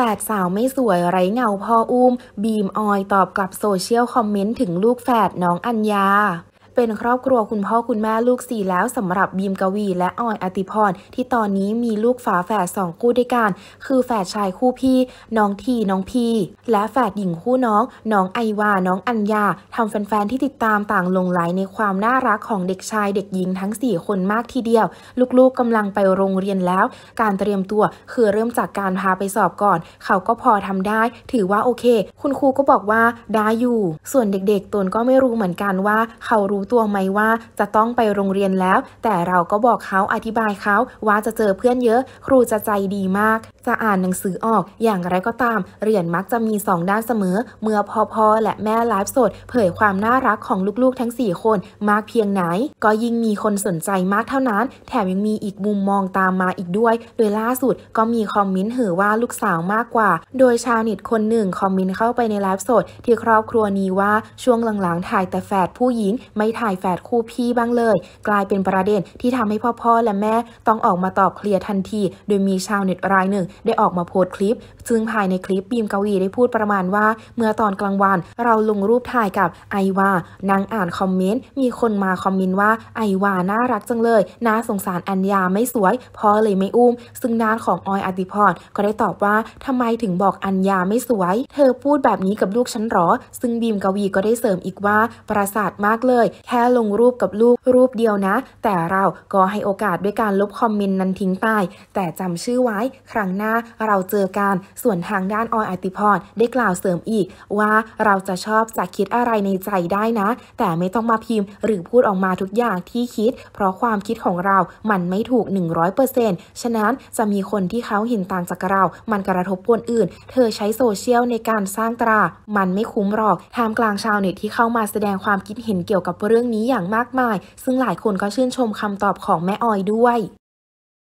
แฝดสาวไม่สวยไร้เงาพ่ออุ้มบีมออย ตอบกลับโซเชียลคอมเมนต์ถึงลูกแฝดน้องอัญญาเป็นครอบครัวคุณพ่อคุณแม่ลูกสี่แล้วสำหรับบีมกวีและออนอติพรที่ตอนนี้มีลูกฝาแฝดสองคู่ด้วยกัน คือแฝดชายคู่พี่น้องทีน้องพีและแฝดหญิงคู่น้อง น้องไอวาน้องอัญญาทำแฟนๆที่ติดตามต่างลงไหลในความน่ารักของเด็กชายเด็กหญิงทั้ง 4 คนมากทีเดียว ลูกๆกำลังไปโรงเรียนแล้ว การเตรียมตัว คือเริ่มจากการพาไปสอบก่อน เขาก็พอทำได้ ถือว่าโอเค คุณครูก็บอกว่าได้อยู่ ส่วนเด็กๆตนก็ไม่รู้เหมือนกันว่า เขารู้ตัวไหมว่าจะต้องไปโรงเรียนแล้วแต่เราก็บอกเขาอธิบายเขาว่าจะเจอเพื่อนเยอะ ครูจะใจดีมาก จะอ่านหนังสือออก อย่างไรก็ตามเรียนมักจะมี2ด้านเสมอ เมื่อพ่อๆและแม่ไลฟ์สดเผยความน่ารักของลูก ๆทั้ง 4 คนมากเพียงไหน ก็ยิ่งมีคนสนใจมากเท่านั้น แถมยังมีอีกมุมมองตามมาอีกด้วย โดยล่าสุดก็มีคอมเมนต์เหือว่าลูกสาวมากกว่า โดยชาวเน็ตคนหนึ่งคอมเมนต์เข้าไปในไลฟ์สดที่ครอบครัวนี้ว่าช่วงหลังๆถ่าย แต่แฝดผู้หญิงไม่ถ่ายแฝดคู่พี่บ้างเลย กลายเป็นประเด็นที่ทำให้พ่อพ่อและแม่ต้องออกมาตอบเคลียร์ทันที โดยมีชาวเน็ตรายหนึ่ง ได้ออกมาโพสต์คลิป ซึ่งภายในคลิปบีมกวีได้พูดประมาณว่า เมื่อตอนกลางวัน เราลงรูปถ่ายกับไอวานางอ่านคอมเมนต์ มีคนมาคอมเมนต์ว่า ไอวาน่ารักจังเลย น่าสงสารอัญญาไม่สวยพ่อเลยไม่อุ้ม ซึ่งน้าของออยอติพรก็ได้ตอบว่าทำไมถึงบอกอัญญาไม่สวย เธอพูดแบบนี้กับลูกฉันหรอซึ่งบีมกวีก็ได้เสริมอีกว่าประสาทมากเลยแค่ลงรูปกับลูกรูปเดียวนะ แต่เราก็ให้โอกาสด้วยการลบคอมเมนต์นั้นทิ้งไปแต่จำชื่อไว้ ครั้งหน้าเราเจอกันส่วนทางด้านออยอติพรได้กล่าวเสริมอีก ว่าเราจะชอบจะคิดอะไรในใจได้นะ แต่ไม่ต้องมาพิมพ์หรือพูดออกมาทุกอย่างที่คิด เพราะความคิดของเรามันไม่ถูก 100%ฉะนั้นจะมีคนที่เขาเห็นต่างจากเรา มันกระทบคนอื่น เธอใช้โซเชียลในการสร้างตรา มันไม่คุ้มหรอกทามกลางชาวเน็ตที่เข้ามาแสดงความคิดเห็นเกี่ยวกับเรื่องนี้อย่างมากมาย ซึ่งหลายคนก็ชื่นชมคำตอบของแม่ออยด้วย